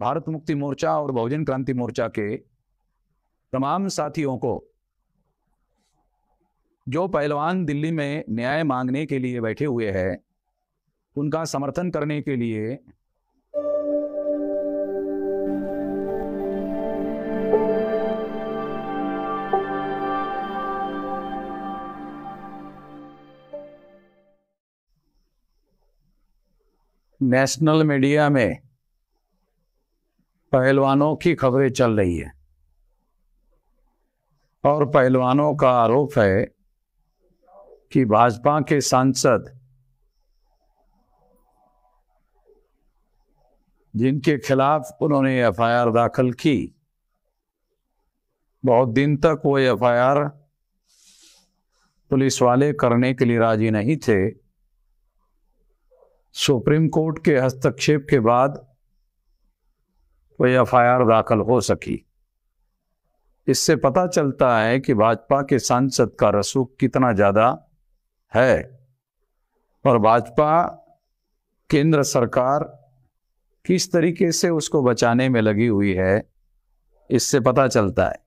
भारत मुक्ति मोर्चा और बहुजन क्रांति मोर्चा के तमाम साथियों को जो पहलवान दिल्ली में न्याय मांगने के लिए बैठे हुए हैं उनका समर्थन करने के लिए नेशनल मीडिया में पहलवानों की खबरें चल रही है और पहलवानों का आरोप है कि भाजपा के सांसद जिनके खिलाफ उन्होंने एफआईआर दाखिल की बहुत दिन तक वो एफआईआर पुलिस वाले करने के लिए राजी नहीं थे सुप्रीम कोर्ट के हस्तक्षेप के बाद कोई एफ दाखिल हो सकी इससे पता चलता है कि भाजपा के सांसद का रसूख कितना ज़्यादा है और भाजपा केंद्र सरकार किस तरीके से उसको बचाने में लगी हुई है इससे पता चलता है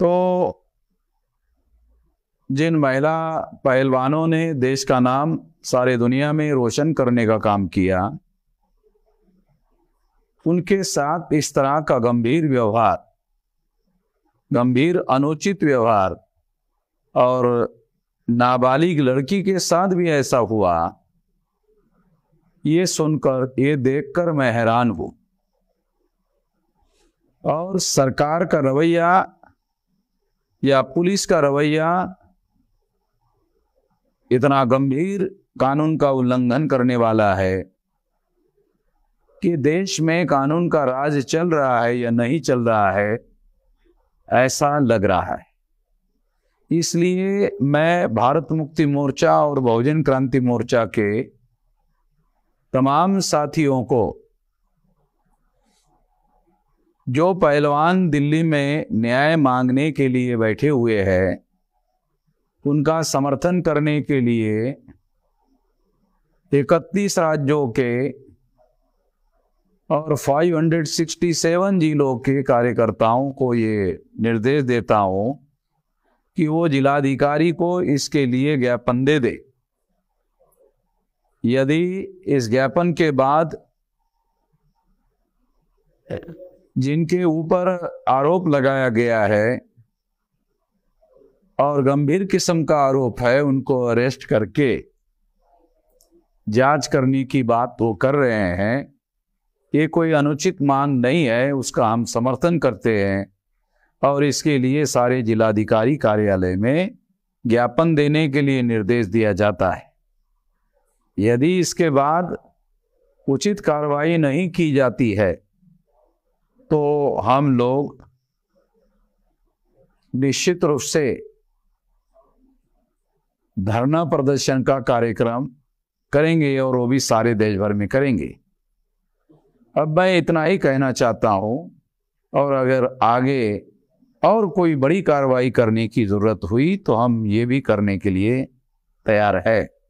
तो जिन महिला पहलवानों ने देश का नाम सारे दुनिया में रोशन करने का काम किया उनके साथ इस तरह का गंभीर व्यवहार गंभीर अनुचित व्यवहार और नाबालिग लड़की के साथ भी ऐसा हुआ ये सुनकर ये देखकर मैं हैरान हूं और सरकार का रवैया या पुलिस का रवैया इतना गंभीर कानून का उल्लंघन करने वाला है कि देश में कानून का राज चल रहा है या नहीं चल रहा है ऐसा लग रहा है इसलिए मैं भारत मुक्ति मोर्चा और बहुजन क्रांति मोर्चा के तमाम साथियों को जो पहलवान दिल्ली में न्याय मांगने के लिए बैठे हुए हैं उनका समर्थन करने के लिए इकतीस राज्यों के और 567 जिलों के कार्यकर्ताओं को ये निर्देश देता हूँ कि वो जिलाधिकारी को इसके लिए ज्ञापन दे दे यदि इस ज्ञापन के बाद जिनके ऊपर आरोप लगाया गया है और गंभीर किस्म का आरोप है उनको अरेस्ट करके जांच करने की बात वो कर रहे हैं ये कोई अनुचित मांग नहीं है उसका हम समर्थन करते हैं और इसके लिए सारे जिलाधिकारी कार्यालय में ज्ञापन देने के लिए निर्देश दिया जाता है यदि इसके बाद उचित कार्रवाई नहीं की जाती है तो हम लोग निश्चित रूप से धरना प्रदर्शन का कार्यक्रम करेंगे और वो भी सारे देश भर में करेंगे अब मैं इतना ही कहना चाहता हूँ और अगर आगे और कोई बड़ी कार्रवाई करने की ज़रूरत हुई तो हम ये भी करने के लिए तैयार है